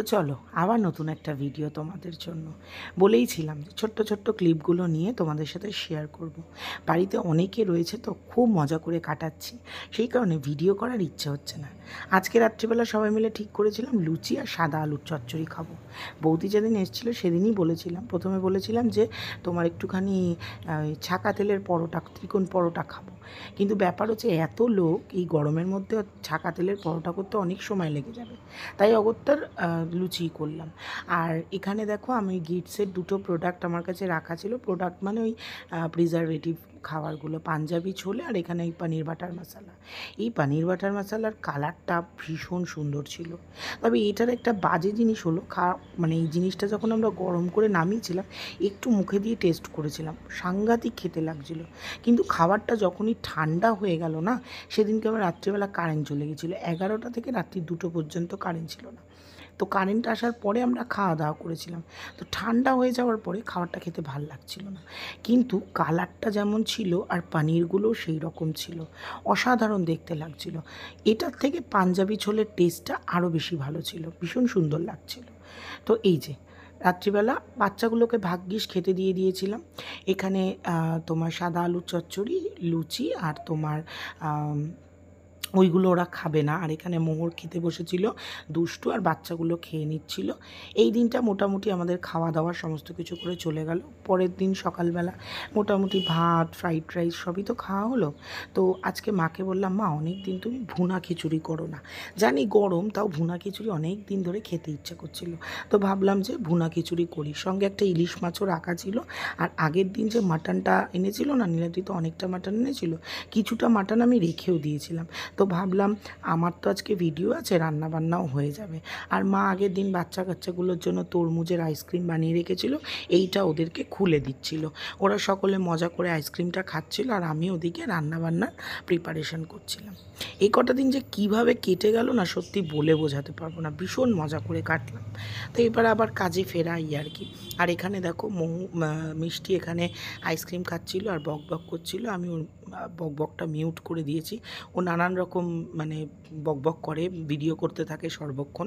তো চলো আবার নতুন একটা ভিডিও তোমাদের জন্য বলেইছিলাম যে ছোট্ট ছোট্ট ক্লিপগুলো নিয়ে তোমাদের সাথে শেয়ার করব। বাড়িতে অনেকে রয়েছে তো খুব মজা করে কাটাচ্ছি সেই কারণে ভিডিও করার ইচ্ছে হচ্ছে না আজকে রাত্রিবেলা সবাই মিলে ঠিক করেছিলাম লুচি আর সাদা আলুর চচ্চড়ি খাবো বৌদি যেদিন এসেছিলো সেদিনই বলেছিলাম প্রথমে বলেছিলাম যে তোমার একটুখানি ছাকা তেলের পরোটা ত্রিকোণ পরোটা খাবো কিন্তু ব্যাপার হচ্ছে এত লোক এই গরমের মধ্যে ছাকা তেলের পরোটা করতে অনেক সময় লেগে যাবে তাই অগত্যার লুচি করলাম আর এখানে দেখো আমি গিটসের দুটো প্রোডাক্ট আমার কাছে রাখা ছিল প্রোডাক্ট মানে ওই প্রিজারভেটিভ খাবারগুলো পাঞ্জাবি ছোলে আর এখানে এই পানির বাটার মশালা এই পানির বাটার মশালার কালারটা ভীষণ সুন্দর ছিল তবে এটার একটা বাজে জিনিস হলো খা মানে এই জিনিসটা যখন আমরা গরম করে নামিয়েছিলাম একটু মুখে দিয়ে টেস্ট করেছিলাম সাংঘাতিক খেতে লাগছিল কিন্তু খাবারটা যখনই ঠান্ডা হয়ে গেল না সেদিনকে আমার রাত্রিবেলা কারেন্ট চলে গেছিলো এগারোটা থেকে রাত্রি দুটো পর্যন্ত কারেন্ট ছিল না তো কারেন্ট আসার পরে আমরা খাওয়া দাওয়া করেছিলাম তো ঠান্ডা হয়ে যাওয়ার পরে খাবারটা খেতে ভাল লাগছিল না কিন্তু কালারটা যেমন ছিল আর পানিরগুলো সেই রকম ছিল অসাধারণ দেখতে লাগছিল এটার থেকে পাঞ্জাবি ছোলের টেস্টটা আরও বেশি ভালো ছিল ভীষণ সুন্দর লাগছিল তো এই যে রাত্রিবেলা বাচ্চাগুলোকে ভাগ্যিস খেতে দিয়ে দিয়েছিলাম এখানে তোমার সাদা আলুর চচ্চড়ি লুচি আর তোমার ওইগুলো ওরা খাবে না আর এখানে মোহর খেতে বসেছিল দুষ্টু আর বাচ্চাগুলো খেয়ে নিচ্ছিল এই দিনটা মোটামুটি আমাদের খাওয়া দাওয়া সমস্ত কিছু করে চলে গেল পরের দিন সকালবেলা মোটামুটি ভাত ফ্রাইড রাইস সবই তো খাওয়া হলো তো আজকে মাকে বললাম মা অনেক দিন তুমি ভুনা খিচুড়ি করো না জানি গরম তাও ভুনা খিচুড়ি অনেক দিন ধরে খেতে ইচ্ছে করছিল তো ভাবলাম যে ভুনা খিচুড়ি করি সঙ্গে একটা ইলিশ মাছও রাখা ছিল আর আগের দিন যে মাটনটা এনেছিল না নীলাদি তো অনেকটা মাটন এনেছিল কিছুটা মাটন আমি রেখেও দিয়েছিলাম তো ভাবলাম আমার তো আজকে ভিডিও আছে রান্না বান্নাও হয়ে যাবে আর মা আগের দিন বাচ্চা কাচ্চাগুলোর জন্য তরমুজের আইসক্রিম বানিয়ে রেখেছিল এইটা ওদেরকে খুলে দিচ্ছিল ওরা সকলে মজা করে আইসক্রিমটা খাচ্ছিল আর আমি ওদিকে রান্না বান্নার প্রিপারেশন করছিলাম এই কটা দিন যে কিভাবে কেটে গেল না সত্যি বলে বোঝাতে পারবো না ভীষণ মজা করে কাটলাম তো এবার আবার কাজে ফেরাই আর কি আর এখানে দেখো মৌ মিষ্টি এখানে আইসক্রিম খাচ্ছিল আর বক বক করছিল আমি বকবকটা মিউট করে দিয়েছি ও নানান রকম মানে বকবক করে ভিডিও করতে থাকে সর্বক্ষণ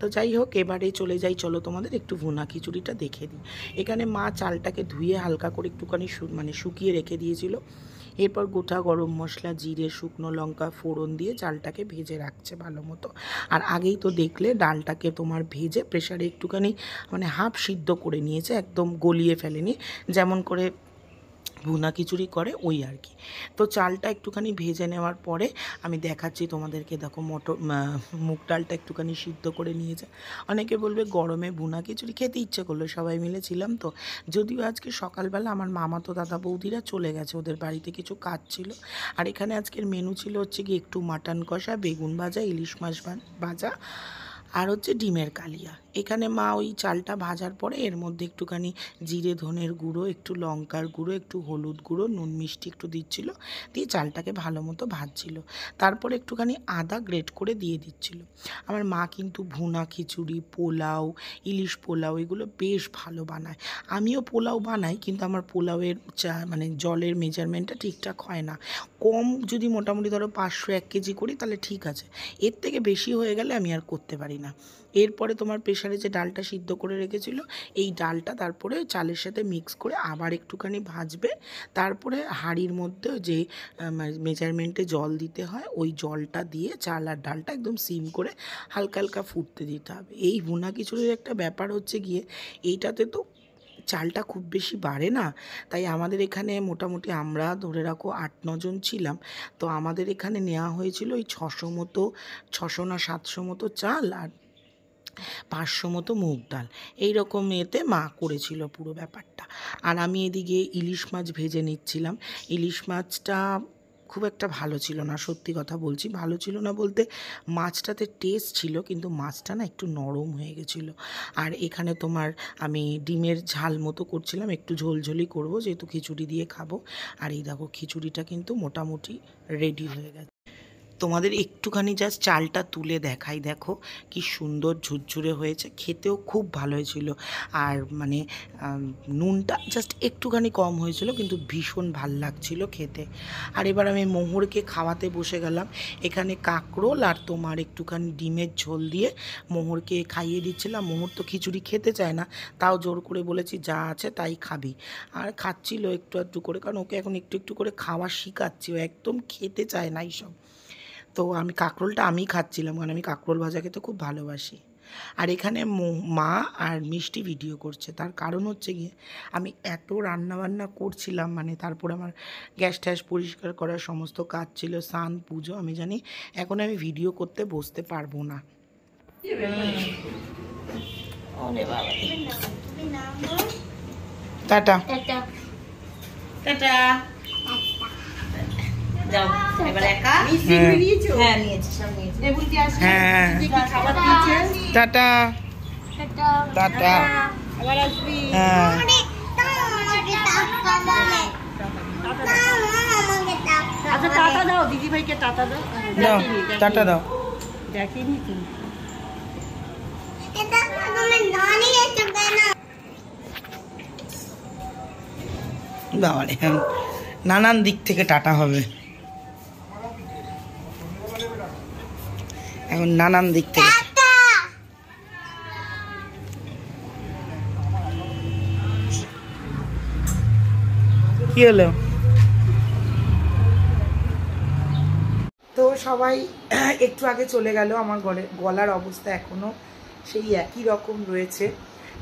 তো যাই হোক এবারে চলে যাই চলো তোমাদের একটু ভুনা খিচুড়িটা দেখে দিই এখানে মা চালটাকে ধুয়ে হালকা করে একটুখানি মানে শুকিয়ে রেখে দিয়েছিল এরপর গোটা গরম মশলা জিরে শুকনো লঙ্কা ফোড়ন দিয়ে চালটাকে ভেজে রাখছে ভালো মতো আর আগেই তো দেখলে ডালটাকে তোমার ভেজে প্রেশারে একটুখানি মানে হাফ সিদ্ধ করে নিয়েছে একদম গলিয়ে ফেলেনি যেমন করে ভুনা খিচুড়ি করে ওই আর কি তো চালটা একটুখানি ভেজে নেওয়ার পরে আমি দেখাচ্ছি তোমাদেরকে দেখো মটর মুগ ডালটা একটুখানি সিদ্ধ করে নিয়েছে অনেকে বলবে গরমে ভুনা খিচুড়ি খেতে ইচ্ছে করলো সবাই মিলে ছিলাম তো যদিও আজকে সকালবেলা আমার মামা তো দাদা বৌদিরা চলে গেছে ওদের বাড়িতে কিছু কাজ ছিল আর এখানে আজকের মেনু ছিল হচ্ছে কি একটু মাটন কষা বেগুন ভাজা ইলিশ মাছ ভাজা আর হচ্ছে ডিমের কালিয়া এখানে মা ওই চালটা ভাজার পরে এর মধ্যে একটুখানি জিরে ধনের গুঁড়ো একটু লঙ্কার গুঁড়ো একটু হলুদ গুঁড়ো নুন মিষ্টি একটু দিচ্ছিল দিয়ে চালটাকে ভালো মতো ভাজছিল তারপরে একটুখানি আদা গ্রেট করে দিয়ে দিচ্ছিল আমার মা কিন্তু ভুনা খিচুড়ি পোলাও ইলিশ পোলাও এগুলো বেশ ভালো বানায় আমিও পোলাও বানাই কিন্তু আমার পোলাওয়ের চা মানে জলের মেজারমেন্টটা ঠিকঠাক হয় না কম যদি মোটামুটি ধরো পাঁচশো এক কেজি করি তাহলে ঠিক আছে এর থেকে বেশি হয়ে গেলে আমি আর করতে পারি না এরপরে তোমার প্রেশারে যে ডালটা সিদ্ধ করে রেখেছিল এই ডালটা তারপরে চালের সাথে মিক্স করে আবার একটুখানি ভাজবে তারপরে হাঁড়ির মধ্যে যে মেজারমেন্টে জল দিতে হয় ওই জলটা দিয়ে চাল আর ডালটা একদম সিম করে হালকা হালকা ফুটতে দিতে হবে এই ভুনা কিছুর একটা ব্যাপার হচ্ছে গিয়ে এইটাতে তো চালটা খুব বেশি বাড়ে না তাই আমাদের এখানে মোটামুটি আমরা ধরে রাখো আট নজন ছিলাম তো আমাদের এখানে নেওয়া হয়েছিল ওই ছশো মতো ছশো না সাতশো মতো চাল আর পাঁচশো মতো মুগ ডাল এইরকম এতে মা করেছিল পুরো ব্যাপারটা আর আমি এদিকে ইলিশ মাছ ভেজে নিচ্ছিলাম ইলিশ মাছটা খুব একটা ভালো ছিল না সত্যি কথা বলছি ভালো ছিল না বলতে মাছটাতে টেস্ট ছিল কিন্তু মাছটা না একটু নরম হয়ে গেছিল আর এখানে তোমার আমি ডিমের ঝাল মতো করছিলাম একটু ঝোলঝোলি করব যেহেতু খিচুড়ি দিয়ে খাবো আর এই দেখো খিচুড়িটা কিন্তু মোটামুটি রেডি হয়ে গেছে তোমাদের একটুখানি জাস্ট চালটা তুলে দেখাই দেখো কি সুন্দর ঝুরঝুরে হয়েছে খেতেও খুব ভালো হয়েছিল আর মানে নুনটা জাস্ট একটুখানি কম হয়েছিল কিন্তু ভীষণ ভাল লাগছিল খেতে আর এবার আমি মোহরকে খাওয়াতে বসে গেলাম এখানে কাঁকরোল আর তোমার একটুখানি ডিমের ঝোল দিয়ে মোহরকে খাইয়ে দিচ্ছিলাম মোহর তো খিচুড়ি খেতে চায় না তাও জোর করে বলেছি যা আছে তাই খাবি আর খাচ্ছিল একটু একটু করে কারণ ওকে এখন একটু একটু করে খাওয়া শিখাচ্ছি ও একদম খেতে চায় না এইসব তো আমি কাঁকরোলটা আমি খাচ্ছিলাম কারণ আমি কাকরোল ভাজা খেতে খুব ভালোবাসি আর এখানে মা আর মিষ্টি ভিডিও করছে তার কারণ হচ্ছে গিয়ে আমি এত রান্নাবান্না করছিলাম মানে তারপর আমার গ্যাস ট্যাস পরিষ্কার করার সমস্ত কাজ ছিল স্নান পুজো আমি জানি এখন আমি ভিডিও করতে বসতে পারবো না টাটা টাটা আচ্ছা টাটা দাও টাটা দাও টাটা দাও দেখিনি তুমি নানান দিক থেকে টাটা হবে এখন নানান দিক থেকে কি হলো তো সবাই একটু আগে চলে গেল আমার গলে গলার অবস্থা এখনো সেই একই রকম রয়েছে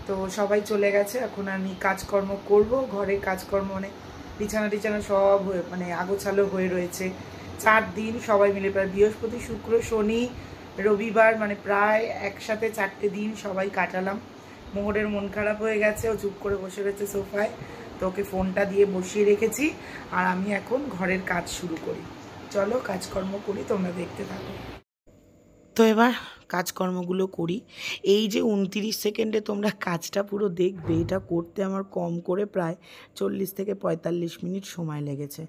তো সবাই চলে গেছে এখন আমি কাজকর্ম করব ঘরের কাজকর্ম মানে বিছানা টিছানা সব মানে আগোছালো হয়ে রয়েছে চার দিন সবাই মিলে প্রায় বৃহস্পতি শুক্র শনি রবিবার মানে প্রায় একসাথে চারটে দিন সবাই কাটালাম মোহরের মন খারাপ হয়ে গেছে ও চুপ করে বসে রয়েছে সোফায় তো ওকে ফোনটা দিয়ে বসিয়ে রেখেছি আর আমি এখন ঘরের কাজ শুরু করি চলো কাজকর্ম করি তোমরা দেখতে থাকো তো এবার কাজকর্মগুলো করি এই যে উনতিরিশ সেকেন্ডে তোমরা কাজটা পুরো দেখবে এটা করতে আমার কম করে প্রায় চল্লিশ থেকে পঁয়তাল্লিশ মিনিট সময় লেগেছে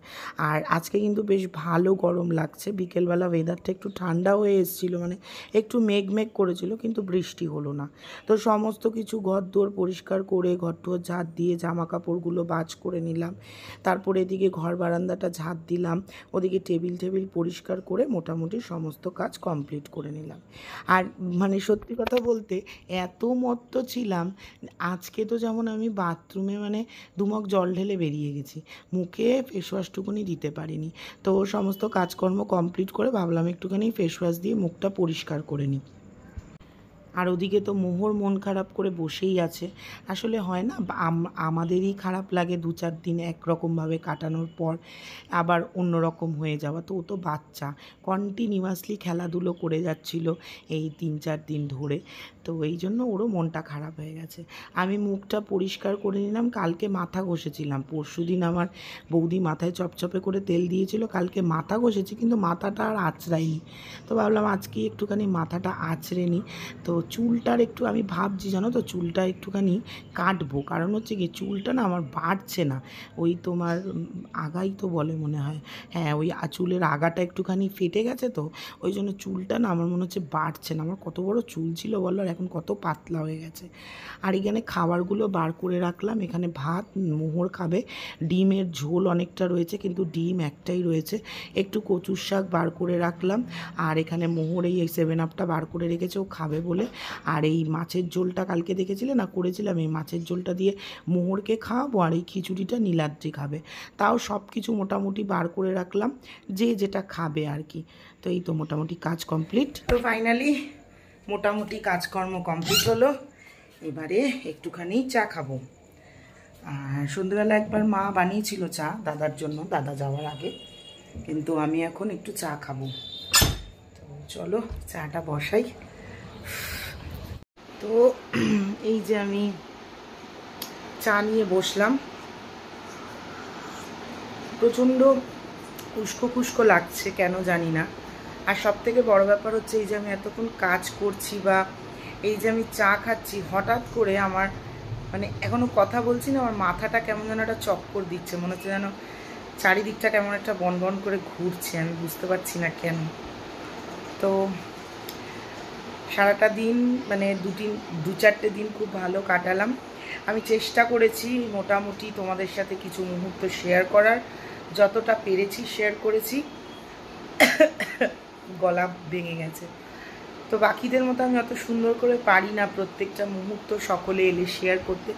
আর আজকে কিন্তু বেশ ভালো গরম লাগছে বিকেলবেলা ওয়েদারটা একটু ঠান্ডা হয়ে এসেছিলো মানে একটু মেঘ মেঘ করেছিল কিন্তু বৃষ্টি হলো না তো সমস্ত কিছু ঘর দুয়ার পরিষ্কার করে ঘর টোর ঝাঁট দিয়ে জামা কাপড়গুলো বাজ করে নিলাম তারপরে এদিকে ঘর বারান্দাটা ঝাঁট দিলাম ওদিকে টেবিল টেবিল পরিষ্কার করে মোটামুটি সমস্ত কাজ কমপ্লিট করে নিলাম নিলাম আর মানে সত্যি কথা বলতে এত মত্ত ছিলাম আজকে তো যেমন আমি বাথরুমে মানে দুমক জল ঢেলে বেরিয়ে গেছি মুখে ফেসওয়াশটুকুনি দিতে পারিনি তো সমস্ত কাজকর্ম কমপ্লিট করে ভাবলাম একটুখানি ফেসওয়াশ দিয়ে মুখটা পরিষ্কার করে নিই আর ওদিকে তো মোহর মন খারাপ করে বসেই আছে আসলে হয় না আমাদেরই খারাপ লাগে দু চার দিন একরকমভাবে কাটানোর পর আবার অন্য রকম হয়ে যাওয়া তো ও তো বাচ্চা কন্টিনিউয়াসলি খেলাধুলো করে যাচ্ছিল এই তিন চার দিন ধরে তো এই জন্য ওরও মনটা খারাপ হয়ে গেছে আমি মুখটা পরিষ্কার করে নিলাম কালকে মাথা ঘষেছিলাম পরশু দিন আমার বৌদি মাথায় চপচপে করে তেল দিয়েছিল কালকে মাথা ঘষেছি কিন্তু মাথাটা আর আঁচড়াইনি তো ভাবলাম আজকে একটুখানি মাথাটা আঁচড়ে নিই তো চুলটার একটু আমি ভাবছি জানো তো চুলটা একটুখানি কাটবো কারণ হচ্ছে কি চুলটা না আমার বাড়ছে না ওই তোমার আগাই তো বলে মনে হয় হ্যাঁ ওই চুলের আগাটা একটুখানি ফেটে গেছে তো ওই জন্য চুলটা না আমার মনে হচ্ছে বাড়ছে না আমার কত বড় চুল ছিল বলো আর এখন কত পাতলা হয়ে গেছে আর এখানে খাবারগুলো বার করে রাখলাম এখানে ভাত মোহর খাবে ডিমের ঝোল অনেকটা রয়েছে কিন্তু ডিম একটাই রয়েছে একটু কচুর শাক বার করে রাখলাম আর এখানে মোহর এই সেভেন আপটা বার করে রেখেছে ও খাবে বলে আর এই মাছের ঝোলটা কালকে দেখেছিলে না করেছিলাম এই মাছের ঝোলটা দিয়ে মোহরকে খাওয়াবো আর এই খিচুড়িটা নীলাদ্রি খাবে তাও সব কিছু মোটামুটি বার করে রাখলাম যে যেটা খাবে আর কি তো এই তো মোটামুটি কাজ কমপ্লিট তো ফাইনালি মোটামুটি কাজকর্ম কমপ্লিট হলো এবারে একটুখানি চা খাবো আর সন্ধ্যাবেলা একবার মা বানিয়েছিল চা দাদার জন্য দাদা যাওয়ার আগে কিন্তু আমি এখন একটু চা খাবো তো চলো চাটা বসাই তো এই যে আমি চা নিয়ে বসলাম প্রচণ্ড উস্কো ফুস্কো লাগছে কেন জানি না আর সব থেকে বড় ব্যাপার হচ্ছে এই যে আমি এতক্ষণ কাজ করছি বা এই যে আমি চা খাচ্ছি হঠাৎ করে আমার মানে এখনও কথা বলছি না আমার মাথাটা কেমন যেন একটা চক্কর দিচ্ছে মনে হচ্ছে যেন চারিদিকটা কেমন একটা বন বন করে ঘুরছে আমি বুঝতে পারছি না কেন তো সারাটা দিন মানে দু তিন দু চারটে দিন খুব ভালো কাটালাম আমি চেষ্টা করেছি মোটামুটি তোমাদের সাথে কিছু মুহূর্ত শেয়ার করার যতটা পেরেছি শেয়ার করেছি গলা ভেঙে গেছে তো বাকিদের মতো আমি অত সুন্দর করে পারি না প্রত্যেকটা মুহূর্ত সকলে এলে শেয়ার করতে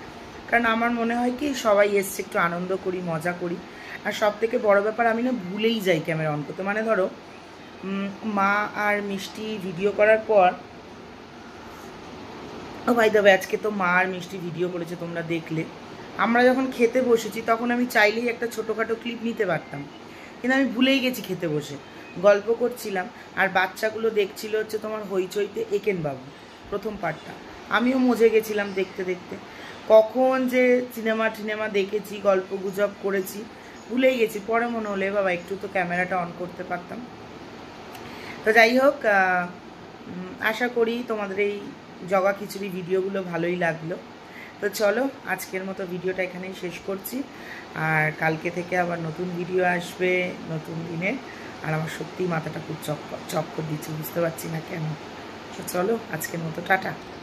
কারণ আমার মনে হয় কি সবাই এসছে একটু আনন্দ করি মজা করি আর সব থেকে বড়ো ব্যাপার আমি না ভুলেই যাই ক্যামেরা অন করতে মানে ধরো মা আর মিষ্টি ভিডিও করার পর ও ভাই দেবে আজকে তো মা আর মিষ্টি ভিডিও করেছে তোমরা দেখলে আমরা যখন খেতে বসেছি তখন আমি চাইলেই একটা ছোটোখাটো ক্লিপ নিতে পারতাম কিন্তু আমি ভুলেই গেছি খেতে বসে গল্প করছিলাম আর বাচ্চাগুলো দেখছিল হচ্ছে তোমার হইচইতে একেনবাবু প্রথম পার্টটা আমিও মজে গেছিলাম দেখতে দেখতে কখন যে সিনেমা টিনেমা দেখেছি গল্প গুজব করেছি ভুলেই গেছি পরে মনে হলে বাবা একটু তো ক্যামেরাটা অন করতে পারতাম তো যাই হোক আশা করি তোমাদের এই জগা খিচুড়ি ভিডিওগুলো ভালোই লাগলো তো চলো আজকের মতো ভিডিওটা এখানেই শেষ করছি আর কালকে থেকে আবার নতুন ভিডিও আসবে নতুন দিনে আর আমার সত্যিই মাথাটা খুব চক্কর চক্কর দিচ্ছে বুঝতে পারছি না কেন তো চলো আজকের মতো টাটা